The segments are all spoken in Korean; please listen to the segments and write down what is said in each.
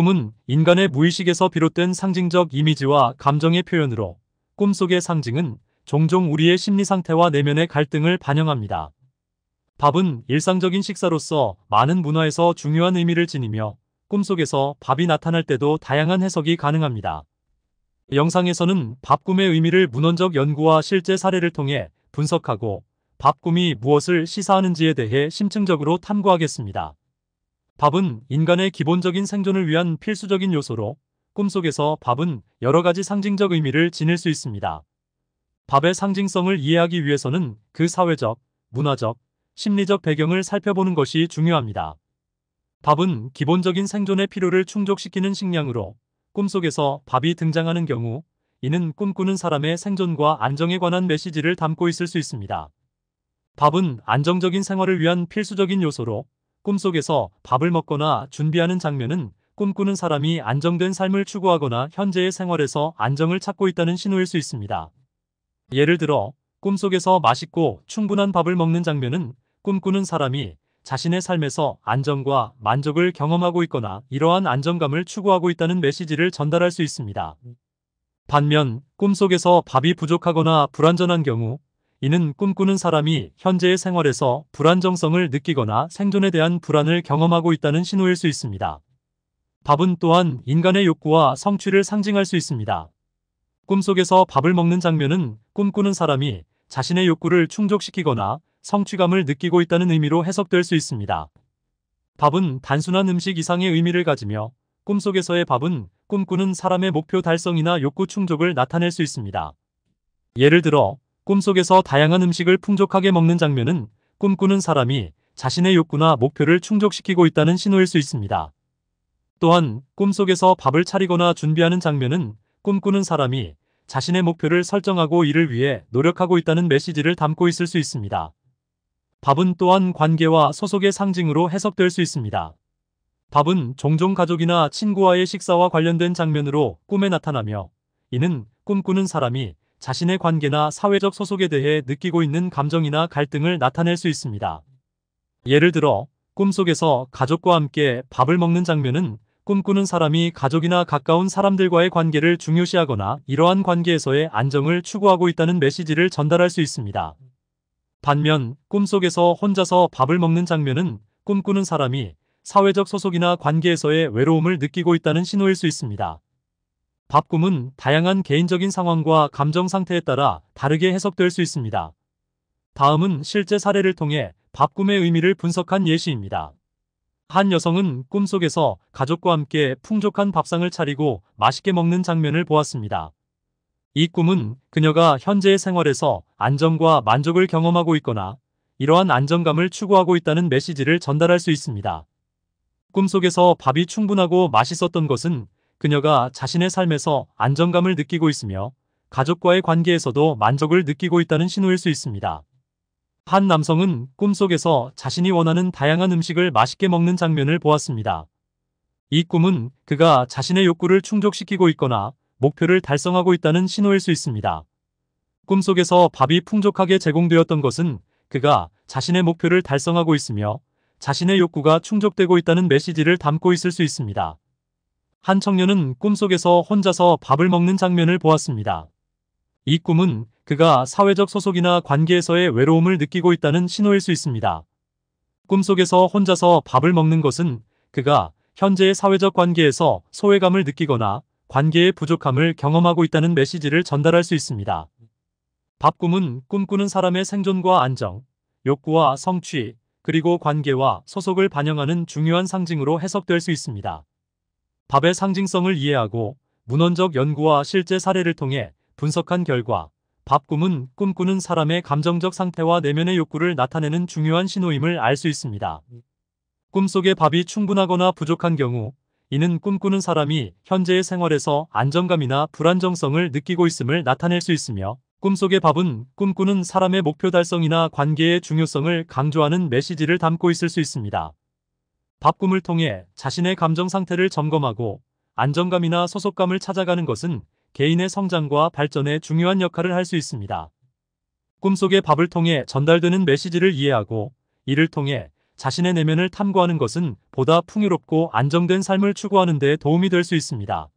꿈은 인간의 무의식에서 비롯된 상징적 이미지와 감정의 표현으로 꿈속의 상징은 종종 우리의 심리 상태와 내면의 갈등을 반영합니다. 밥은 일상적인 식사로서 많은 문화에서 중요한 의미를 지니며 꿈속에서 밥이 나타날 때도 다양한 해석이 가능합니다. 영상에서는 밥 꿈의 의미를 문헌적 연구와 실제 사례를 통해 분석하고 밥 꿈이 무엇을 시사하는지에 대해 심층적으로 탐구하겠습니다. 밥은 인간의 기본적인 생존을 위한 필수적인 요소로 꿈속에서 밥은 여러 가지 상징적 의미를 지닐 수 있습니다. 밥의 상징성을 이해하기 위해서는 그 사회적, 문화적, 심리적 배경을 살펴보는 것이 중요합니다. 밥은 기본적인 생존의 필요를 충족시키는 식량으로 꿈속에서 밥이 등장하는 경우 이는 꿈꾸는 사람의 생존과 안정에 관한 메시지를 담고 있을 수 있습니다. 밥은 안정적인 생활을 위한 필수적인 요소로 꿈속에서 밥을 먹거나 준비하는 장면은 꿈꾸는 사람이 안정된 삶을 추구하거나 현재의 생활에서 안정을 찾고 있다는 신호일 수 있습니다. 예를 들어 꿈속에서 맛있고 충분한 밥을 먹는 장면은 꿈꾸는 사람이 자신의 삶에서 안정과 만족을 경험하고 있거나 이러한 안정감을 추구하고 있다는 메시지를 전달할 수 있습니다. 반면 꿈속에서 밥이 부족하거나 불완전한 경우 이는 꿈꾸는 사람이 현재의 생활에서 불안정성을 느끼거나 생존에 대한 불안을 경험하고 있다는 신호일 수 있습니다. 밥은 또한 인간의 욕구와 성취를 상징할 수 있습니다. 꿈속에서 밥을 먹는 장면은 꿈꾸는 사람이 자신의 욕구를 충족시키거나 성취감을 느끼고 있다는 의미로 해석될 수 있습니다. 밥은 단순한 음식 이상의 의미를 가지며 꿈속에서의 밥은 꿈꾸는 사람의 목표 달성이나 욕구 충족을 나타낼 수 있습니다. 예를 들어 꿈속에서 다양한 음식을 풍족하게 먹는 장면은 꿈꾸는 사람이 자신의 욕구나 목표를 충족시키고 있다는 신호일 수 있습니다. 또한 꿈속에서 밥을 차리거나 준비하는 장면은 꿈꾸는 사람이 자신의 목표를 설정하고 이를 위해 노력하고 있다는 메시지를 담고 있을 수 있습니다. 밥은 또한 관계와 소속의 상징으로 해석될 수 있습니다. 밥은 종종 가족이나 친구와의 식사와 관련된 장면으로 꿈에 나타나며 이는 꿈꾸는 사람이 자신의 관계나 사회적 소속에 대해 느끼고 있는 감정이나 갈등을 나타낼 수 있습니다. 예를 들어 꿈속에서 가족과 함께 밥을 먹는 장면은 꿈꾸는 사람이 가족이나 가까운 사람들과의 관계를 중요시하거나 이러한 관계에서의 안정을 추구하고 있다는 메시지를 전달할 수 있습니다. 반면 꿈속에서 혼자서 밥을 먹는 장면은 꿈꾸는 사람이 사회적 소속이나 관계에서의 외로움을 느끼고 있다는 신호일 수 있습니다. 밥꿈은 다양한 개인적인 상황과 감정 상태에 따라 다르게 해석될 수 있습니다. 다음은 실제 사례를 통해 밥꿈의 의미를 분석한 예시입니다. 한 여성은 꿈속에서 가족과 함께 풍족한 밥상을 차리고 맛있게 먹는 장면을 보았습니다. 이 꿈은 그녀가 현재의 생활에서 안정과 만족을 경험하고 있거나 이러한 안정감을 추구하고 있다는 메시지를 전달할 수 있습니다. 꿈속에서 밥이 충분하고 맛있었던 것은 그녀가 자신의 삶에서 안정감을 느끼고 있으며 가족과의 관계에서도 만족을 느끼고 있다는 신호일 수 있습니다. 한 남성은 꿈속에서 자신이 원하는 다양한 음식을 맛있게 먹는 장면을 보았습니다. 이 꿈은 그가 자신의 욕구를 충족시키고 있거나 목표를 달성하고 있다는 신호일 수 있습니다. 꿈속에서 밥이 풍족하게 제공되었던 것은 그가 자신의 목표를 달성하고 있으며 자신의 욕구가 충족되고 있다는 메시지를 담고 있을 수 있습니다. 한 청년은 꿈속에서 혼자서 밥을 먹는 장면을 보았습니다. 이 꿈은 그가 사회적 소속이나 관계에서의 외로움을 느끼고 있다는 신호일 수 있습니다. 꿈속에서 혼자서 밥을 먹는 것은 그가 현재의 사회적 관계에서 소외감을 느끼거나 관계의 부족함을 경험하고 있다는 메시지를 전달할 수 있습니다. 밥꿈은 꿈꾸는 사람의 생존과 안정, 욕구와 성취, 그리고 관계와 소속을 반영하는 중요한 상징으로 해석될 수 있습니다. 밥의 상징성을 이해하고 문헌적 연구와 실제 사례를 통해 분석한 결과 밥 꿈은 꿈꾸는 사람의 감정적 상태와 내면의 욕구를 나타내는 중요한 신호임을 알 수 있습니다. 꿈속에 밥이 충분하거나 부족한 경우 이는 꿈꾸는 사람이 현재의 생활에서 안정감이나 불안정성을 느끼고 있음을 나타낼 수 있으며 꿈속의 밥은 꿈꾸는 사람의 목표 달성이나 관계의 중요성을 강조하는 메시지를 담고 있을 수 있습니다. 밥꿈을 통해 자신의 감정 상태를 점검하고 안정감이나 소속감을 찾아가는 것은 개인의 성장과 발전에 중요한 역할을 할 수 있습니다. 꿈속의 밥을 통해 전달되는 메시지를 이해하고 이를 통해 자신의 내면을 탐구하는 것은 보다 풍요롭고 안정된 삶을 추구하는 데 도움이 될 수 있습니다.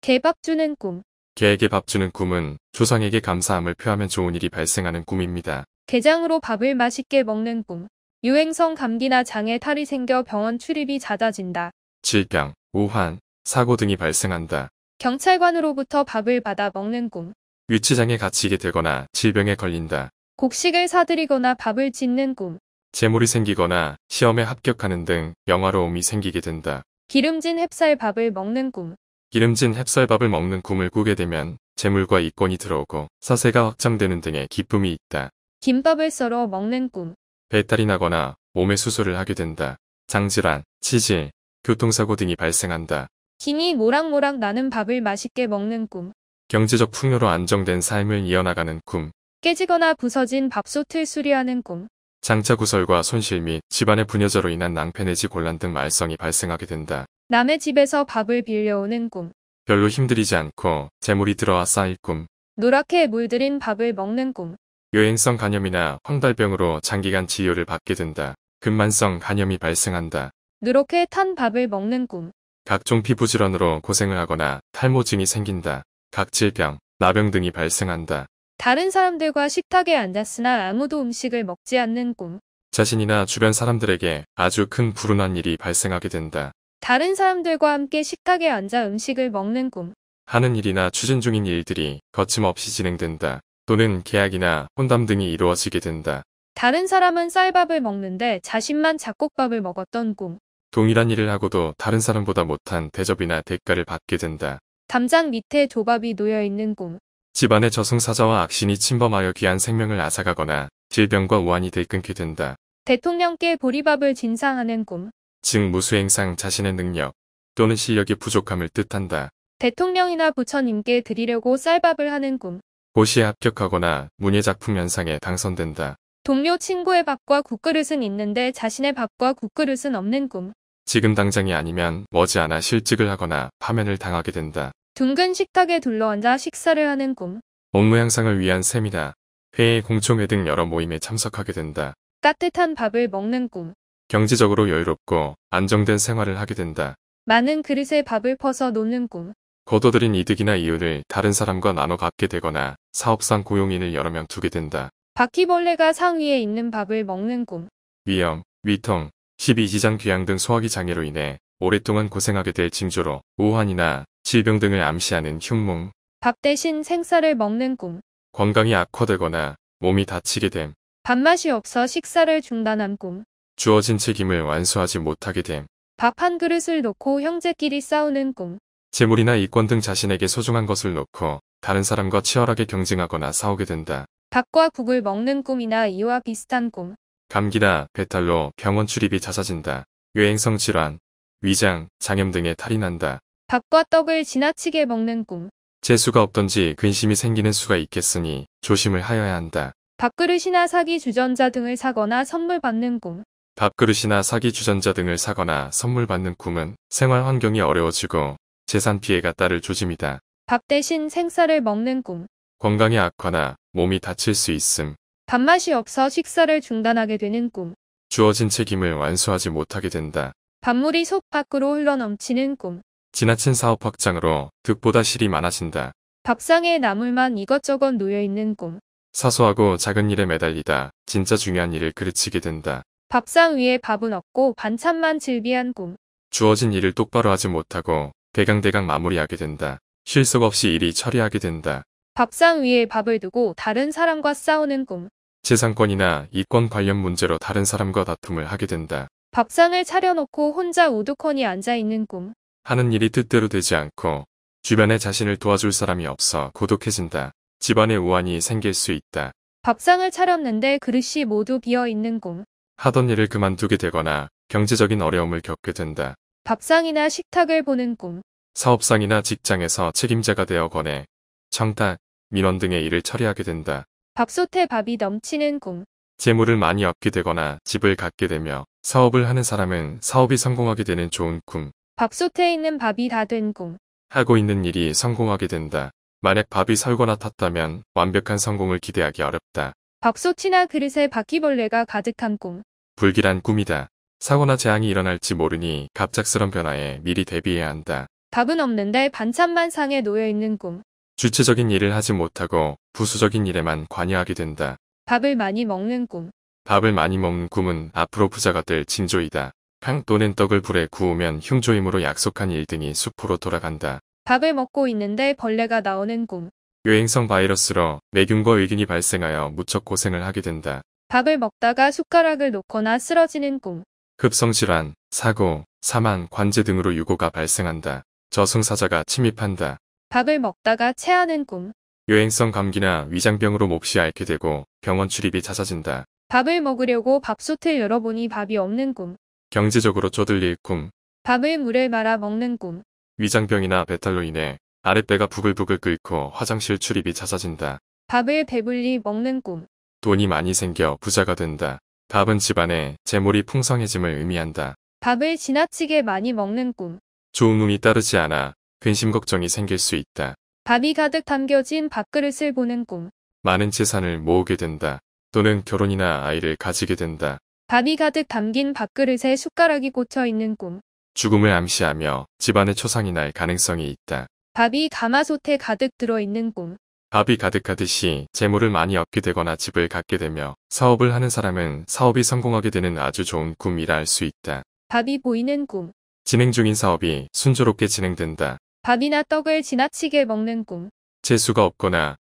개밥 주는 꿈 개에게 밥 주는 꿈은 조상에게 감사함을 표하면 좋은 일이 발생하는 꿈입니다. 개장으로 밥을 맛있게 먹는 꿈 유행성 감기나 장에 탈이 생겨 병원 출입이 잦아진다. 질병, 우환, 사고 등이 발생한다. 경찰관으로부터 밥을 받아 먹는 꿈. 위치장에 갇히게 되거나 질병에 걸린다. 곡식을 사들이거나 밥을 짓는 꿈. 재물이 생기거나 시험에 합격하는 등 영화로움이 생기게 된다. 기름진 햅쌀밥을 먹는 꿈. 기름진 햅쌀밥을 먹는 꿈을 꾸게 되면 재물과 이권이 들어오고 사세가 확장되는 등의 기쁨이 있다. 김밥을 썰어 먹는 꿈. 배탈이 나거나 몸에 수술을 하게 된다. 장질환, 치질, 교통사고 등이 발생한다. 김이 모락모락 나는 밥을 맛있게 먹는 꿈. 경제적 풍요로 안정된 삶을 이어나가는 꿈. 깨지거나 부서진 밥솥을 수리하는 꿈. 장차 구설과 손실 및 집안의 분여자로 인한 낭패 내지 곤란 등 말썽이 발생하게 된다. 남의 집에서 밥을 빌려오는 꿈. 별로 힘들이지 않고 재물이 들어와 쌓일 꿈. 노랗게 물들인 밥을 먹는 꿈. 여행성 간염이나 황달병으로 장기간 치료를 받게 된다. 근만성 간염이 발생한다. 누렇게 탄 밥을 먹는 꿈. 각종 피부 질환으로 고생을 하거나 탈모증이 생긴다. 각질병, 나병 등이 발생한다. 다른 사람들과 식탁에 앉았으나 아무도 음식을 먹지 않는 꿈. 자신이나 주변 사람들에게 아주 큰 불운한 일이 발생하게 된다. 다른 사람들과 함께 식탁에 앉아 음식을 먹는 꿈. 하는 일이나 추진 중인 일들이 거침없이 진행된다. 또는 계약이나 혼담 등이 이루어지게 된다. 다른 사람은 쌀밥을 먹는데 자신만 잡곡밥을 먹었던 꿈. 동일한 일을 하고도 다른 사람보다 못한 대접이나 대가를 받게 된다. 담장 밑에 조밥이 놓여있는 꿈. 집안의 저승사자와 악신이 침범하여 귀한 생명을 앗아가거나 질병과 우환이 들끓게 된다. 대통령께 보리밥을 진상하는 꿈. 즉 무수행상 자신의 능력 또는 실력이 부족함을 뜻한다. 대통령이나 부처님께 드리려고 쌀밥을 하는 꿈. 고시에 합격하거나 문예작품 연상에 당선된다. 동료 친구의 밥과 국그릇은 있는데 자신의 밥과 국그릇은 없는 꿈. 지금 당장이 아니면 머지않아 실직을 하거나 파면을 당하게 된다. 둥근 식탁에 둘러앉아 식사를 하는 꿈. 업무 향상을 위한 셈이다. 회의 공청회 등 여러 모임에 참석하게 된다. 따뜻한 밥을 먹는 꿈. 경제적으로 여유롭고 안정된 생활을 하게 된다. 많은 그릇에 밥을 퍼서 놓는 꿈. 거둬들인 이득이나 이윤을 다른 사람과 나눠 갖게 되거나 사업상 고용인을 여러 명 두게 된다. 바퀴벌레가 상위에 있는 밥을 먹는 꿈. 위염, 위통, 십이지장귀향등 소화기 장애로 인해 오랫동안 고생하게 될 징조로 우환이나 질병 등을 암시하는 흉몽. 밥 대신 생사를 먹는 꿈. 건강이 악화되거나 몸이 다치게 됨. 밥맛이 없어 식사를 중단한 꿈. 주어진 책임을 완수하지 못하게 됨. 밥 한 그릇을 놓고 형제끼리 싸우는 꿈. 재물이나 이권 등 자신에게 소중한 것을 놓고 다른 사람과 치열하게 경쟁하거나 싸우게 된다. 밥과 국을 먹는 꿈이나 이와 비슷한 꿈. 감기나 배탈로 병원 출입이 잦아진다. 유행성 질환, 위장, 장염 등의 탈이 난다. 밥과 떡을 지나치게 먹는 꿈. 재수가 없던지 근심이 생기는 수가 있겠으니 조심을 하여야 한다. 밥그릇이나 사기 주전자 등을 사거나 선물 받는 꿈. 밥그릇이나 사기 주전자 등을 사거나 선물 받는 꿈은 생활 환경이 어려워지고 재산 피해가 따를 조짐이다. 밥 대신 생쌀을 먹는 꿈. 건강이 악화나 몸이 다칠 수 있음. 밥맛이 없어 식사를 중단하게 되는 꿈. 주어진 책임을 완수하지 못하게 된다. 밥물이 속 밖으로 흘러넘치는 꿈. 지나친 사업 확장으로 득보다 실이 많아진다. 밥상에 나물만 이것저것 놓여있는 꿈. 사소하고 작은 일에 매달리다 진짜 중요한 일을 그르치게 된다. 밥상 위에 밥은 없고 반찬만 즐비한 꿈. 주어진 일을 똑바로 하지 못하고 대강대강 마무리하게 된다. 실속 없이 일이 처리하게 된다. 밥상 위에 밥을 두고 다른 사람과 싸우는 꿈. 재산권이나 이권 관련 문제로 다른 사람과 다툼을 하게 된다. 밥상을 차려놓고 혼자 우두커니 앉아있는 꿈. 하는 일이 뜻대로 되지 않고 주변에 자신을 도와줄 사람이 없어 고독해진다. 집안에 우환이 생길 수 있다. 밥상을 차렸는데 그릇이 모두 비어있는 꿈. 하던 일을 그만두게 되거나 경제적인 어려움을 겪게 된다. 밥상이나 식탁을 보는 꿈. 사업상이나 직장에서 책임자가 되어 거래, 청탁, 민원 등의 일을 처리하게 된다. 밥솥에 밥이 넘치는 꿈. 재물을 많이 얻게 되거나 집을 갖게 되며 사업을 하는 사람은 사업이 성공하게 되는 좋은 꿈. 밥솥에 있는 밥이 다 된 꿈. 하고 있는 일이 성공하게 된다. 만약 밥이 설거나 탔다면 완벽한 성공을 기대하기 어렵다. 밥솥이나 그릇에 바퀴벌레가 가득한 꿈. 불길한 꿈이다. 사고나 재앙이 일어날지 모르니 갑작스런 변화에 미리 대비해야 한다. 밥은 없는데 반찬만 상에 놓여있는 꿈. 주체적인 일을 하지 못하고 부수적인 일에만 관여하게 된다. 밥을 많이 먹는 꿈. 밥을 많이 먹는 꿈은 앞으로 부자가 될 징조이다. 향 또는 떡을 불에 구우면 흉조임으로 약속한 일 등이 수포로 돌아간다. 밥을 먹고 있는데 벌레가 나오는 꿈. 유행성 바이러스로 매균과 의균이 발생하여 무척 고생을 하게 된다. 밥을 먹다가 숟가락을 놓거나 쓰러지는 꿈. 급성질환, 사고, 사망, 관제 등으로 유고가 발생한다. 저승사자가 침입한다. 밥을 먹다가 체하는 꿈. 여행성 감기나 위장병으로 몹시 앓게 되고 병원 출입이 잦아진다. 밥을 먹으려고 밥솥을 열어보니 밥이 없는 꿈. 경제적으로 쪼들릴 꿈. 밥을 물에 말아 먹는 꿈. 위장병이나 배탈로 인해 아랫배가 부글부글 끓고 화장실 출입이 잦아진다. 밥을 배불리 먹는 꿈. 돈이 많이 생겨 부자가 된다. 밥은 집안에 재물이 풍성해짐을 의미한다. 밥을 지나치게 많이 먹는 꿈. 좋은 운이 따르지 않아 근심 걱정이 생길 수 있다. 밥이 가득 담겨진 밥그릇을 보는 꿈. 많은 재산을 모으게 된다. 또는 결혼이나 아이를 가지게 된다. 밥이 가득 담긴 밥그릇에 숟가락이 꽂혀 있는 꿈. 죽음을 암시하며 집안의 초상이 날 가능성이 있다. 밥이 가마솥에 가득 들어있는 꿈. 밥이 가득하듯이 재물을 많이 얻게 되거나 집을 갖게 되며 사업을 하는 사람은 사업이 성공하게 되는 아주 좋은 꿈이라 할 수 있다. 밥이 보이는 꿈. 진행 중인 사업이 순조롭게 진행된다. 밥이나 떡을 지나치게 먹는 꿈. 재수가 없거나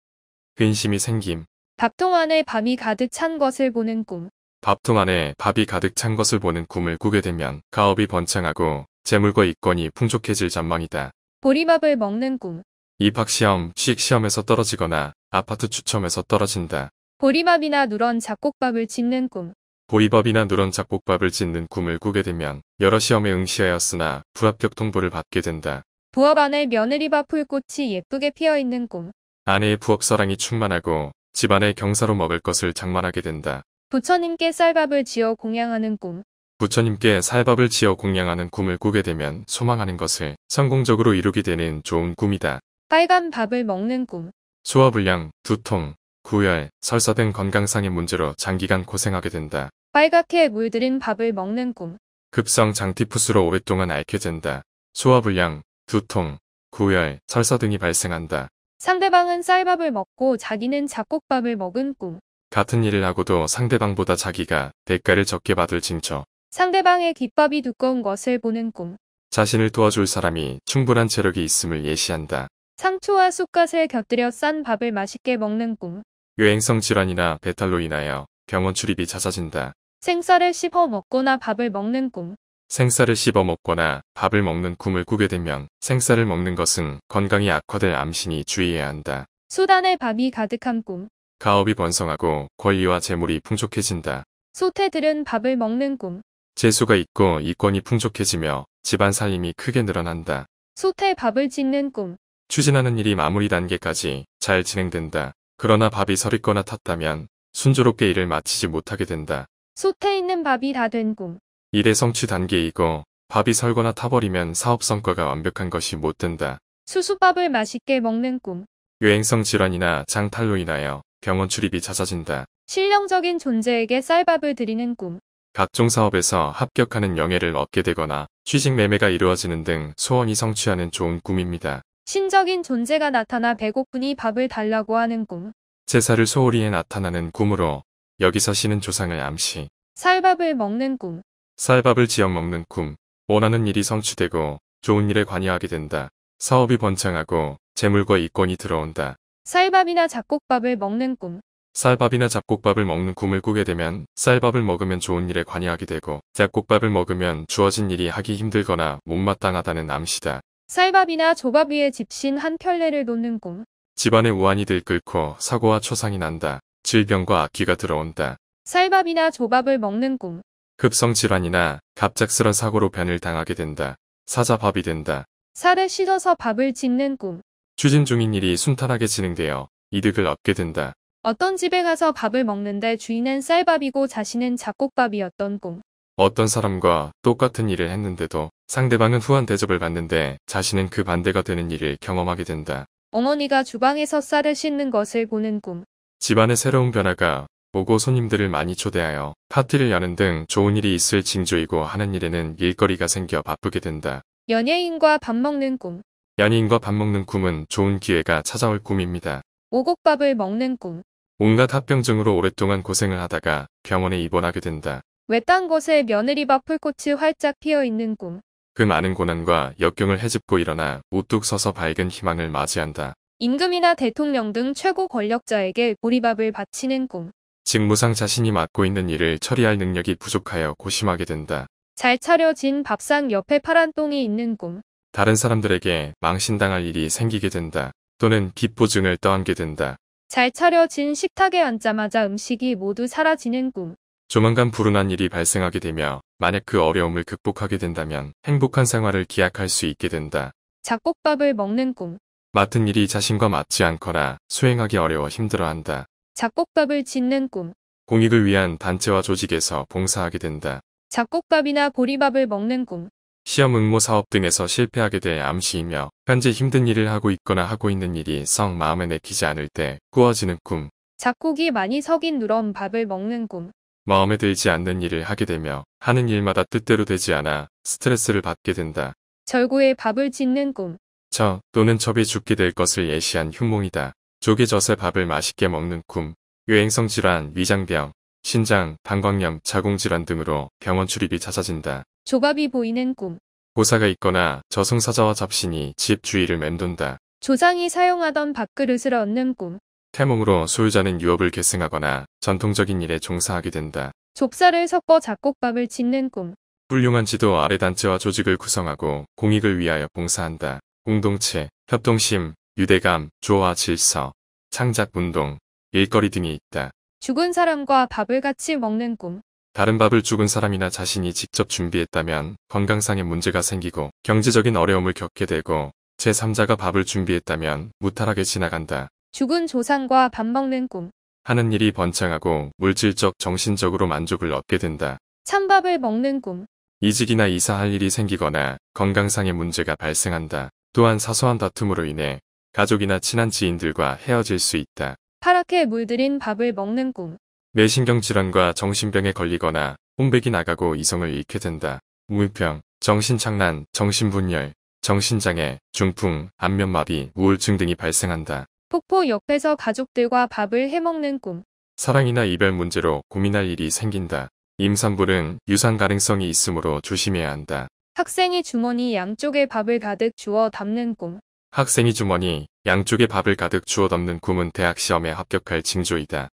근심이 생김. 밥통 안에 밥이 가득 찬 것을 보는 꿈. 밥통 안에 밥이 가득 찬 것을 보는 꿈을 꾸게 되면 가업이 번창하고 재물과 이권이 풍족해질 전망이다. 보리밥을 먹는 꿈. 입학시험, 시익시험에서 떨어지거나 아파트 추첨에서 떨어진다. 보리밥이나 누런 잡곡밥을 짓는 꿈. 보리밥이나 누런 잡곡밥을 짓는 꿈을 꾸게 되면 여러 시험에 응시하였으나 불합격 통보를 받게 된다. 부업 안에 며느리밥 풀꽃이 예쁘게 피어있는 꿈. 아내의 부업 사랑이 충만하고 집안에 경사로 먹을 것을 장만하게 된다. 부처님께 쌀밥을 지어 공양하는 꿈. 부처님께 쌀밥을 지어 공양하는 꿈을 꾸게 되면 소망하는 것을 성공적으로 이루게 되는 좋은 꿈이다. 빨간 밥을 먹는 꿈. 소화불량, 두통, 구열, 설사 등 건강상의 문제로 장기간 고생하게 된다. 빨갛게 물들인 밥을 먹는 꿈. 급성 장티푸스로 오랫동안 앓게 된다. 소화불량, 두통, 구열, 설사 등이 발생한다. 상대방은 쌀밥을 먹고 자기는 잡곡밥을 먹은 꿈. 같은 일을 하고도 상대방보다 자기가 대가를 적게 받을 징조. 상대방의 귓밥이 두꺼운 것을 보는 꿈. 자신을 도와줄 사람이 충분한 체력이 있음을 예시한다. 상추와 쑥갓을 곁들여 싼 밥을 맛있게 먹는 꿈. 유행성 질환이나 배탈로 인하여 병원 출입이 잦아진다. 생쌀을 씹어 먹거나 밥을 먹는 꿈. 생쌀을 씹어 먹거나 밥을 먹는 꿈을 꾸게 되면 생쌀을 먹는 것은 건강이 악화될 암신이 주의해야 한다. 수단에 밥이 가득한 꿈. 가업이 번성하고 권리와 재물이 풍족해진다. 소태들은 밥을 먹는 꿈. 재수가 있고 이권이 풍족해지며 집안 살림이 크게 늘어난다. 소태 밥을 짓는 꿈. 추진하는 일이 마무리 단계까지 잘 진행된다. 그러나 밥이 서리거나 탔다면 순조롭게 일을 마치지 못하게 된다. 솥에 있는 밥이 다 된 꿈. 일의 성취 단계이고 밥이 설거나 타버리면 사업 성과가 완벽한 것이 못 된다. 수수밥을 맛있게 먹는 꿈. 유행성 질환이나 장탈로 인하여 병원 출입이 잦아진다. 실령적인 존재에게 쌀밥을 드리는 꿈. 각종 사업에서 합격하는 명예를 얻게 되거나 취직 매매가 이루어지는 등 소원이 성취하는 좋은 꿈입니다. 신적인 존재가 나타나 배고프니 밥을 달라고 하는 꿈. 제사를 소홀히에 나타나는 꿈으로 여기서 신은 조상을 암시. 쌀밥을 먹는 꿈. 쌀밥을 지어 먹는 꿈. 원하는 일이 성취되고 좋은 일에 관여하게 된다. 사업이 번창하고 재물과 이권이 들어온다. 쌀밥이나 잡곡밥을 먹는 꿈. 쌀밥이나 잡곡밥을 먹는 꿈을 꾸게 되면 쌀밥을 먹으면 좋은 일에 관여하게 되고 잡곡밥을 먹으면 주어진 일이 하기 힘들거나 못마땅하다는 암시다. 쌀밥이나 조밥 위에 집신 한 켤레를 놓는 꿈. 집안의 우환이 들끓고 사고와 초상이 난다. 질병과 악기가 들어온다. 쌀밥이나 조밥을 먹는 꿈. 급성 질환이나 갑작스런 사고로 변을 당하게 된다. 사자밥이 된다. 살을 씻어서 밥을 짓는 꿈. 추진 중인 일이 순탄하게 진행되어 이득을 얻게 된다. 어떤 집에 가서 밥을 먹는데 주인은 쌀밥이고 자신은 잡곡밥이었던 꿈. 어떤 사람과 똑같은 일을 했는데도 상대방은 후한 대접을 받는데 자신은 그 반대가 되는 일을 경험하게 된다. 어머니가 주방에서 쌀을 씻는 것을 보는 꿈. 집안의 새로운 변화가 오고 손님들을 많이 초대하여 파티를 여는 등 좋은 일이 있을 징조이고 하는 일에는 일거리가 생겨 바쁘게 된다. 연예인과 밥 먹는 꿈. 연예인과 밥 먹는 꿈은 좋은 기회가 찾아올 꿈입니다. 오곡밥을 먹는 꿈. 온갖 합병증으로 오랫동안 고생을 하다가 병원에 입원하게 된다. 외딴 곳에 며느리 밭 풀꽃이 활짝 피어있는 꿈. 그 많은 고난과 역경을 헤집고 일어나 우뚝 서서 밝은 희망을 맞이한다. 임금이나 대통령 등 최고 권력자에게 보리밥을 바치는 꿈. 직무상 자신이 맡고 있는 일을 처리할 능력이 부족하여 고심하게 된다. 잘 차려진 밥상 옆에 파란 똥이 있는 꿈. 다른 사람들에게 망신당할 일이 생기게 된다. 또는 기포증을 떠안게 된다. 잘 차려진 식탁에 앉자마자 음식이 모두 사라지는 꿈. 조만간 불운한 일이 발생하게 되며 만약 그 어려움을 극복하게 된다면 행복한 생활을 기약할 수 있게 된다. 잡곡밥을 먹는 꿈. 맡은 일이 자신과 맞지 않거나 수행하기 어려워 힘들어한다. 잡곡밥을 짓는 꿈. 공익을 위한 단체와 조직에서 봉사하게 된다. 잡곡밥이나 보리밥을 먹는 꿈. 시험 응모 사업 등에서 실패하게 될 암시이며 현재 힘든 일을 하고 있거나 하고 있는 일이 썩 마음에 내키지 않을 때 꾸어지는 꿈. 잡곡이 많이 석인 누런 밥을 먹는 꿈. 마음에 들지 않는 일을 하게 되며 하는 일마다 뜻대로 되지 않아 스트레스를 받게 된다. 절구에 밥을 짓는 꿈. 저 또는 첩이 죽게 될 것을 예시한 흉몽이다. 조개젖에 밥을 맛있게 먹는 꿈, 유행성 질환, 위장병, 신장, 방광염, 자궁질환 등으로 병원 출입이 잦아진다. 조밥이 보이는 꿈. 고사가 있거나 저승사자와 잡신이 집 주위를 맴돈다. 조상이 사용하던 밥그릇을 얻는 꿈. 태몽으로 소유자는 유업을 계승하거나 전통적인 일에 종사하게 된다. 족사를 섞어 잡곡밥을 짓는 꿈. 훌륭한 지도 아래 단체와 조직을 구성하고 공익을 위하여 봉사한다. 공동체, 협동심, 유대감, 조화 질서, 창작 운동, 일거리 등이 있다. 죽은 사람과 밥을 같이 먹는 꿈. 다른 밥을 죽은 사람이나 자신이 직접 준비했다면 건강상의 문제가 생기고 경제적인 어려움을 겪게 되고 제3자가 밥을 준비했다면 무탈하게 지나간다. 죽은 조상과 밥 먹는 꿈. 하는 일이 번창하고 물질적 정신적으로 만족을 얻게 된다. 찬밥을 먹는 꿈. 이직이나 이사할 일이 생기거나 건강상의 문제가 발생한다. 또한 사소한 다툼으로 인해 가족이나 친한 지인들과 헤어질 수 있다. 파랗게 물들인 밥을 먹는 꿈. 뇌신경 질환과 정신병에 걸리거나 혼백이 나가고 이성을 잃게 된다. 우유병, 정신착란, 정신분열, 정신장애, 중풍, 안면마비, 우울증 등이 발생한다. 폭포 옆에서 가족들과 밥을 해먹는 꿈. 사랑이나 이별 문제로 고민할 일이 생긴다. 임산부는 유산 가능성이 있으므로 조심해야 한다. 학생이 주머니 양쪽에 밥을 가득 주워 담는 꿈. 학생이 주머니 양쪽에 밥을 가득 주워 담는 꿈은 대학 시험에 합격할 징조이다.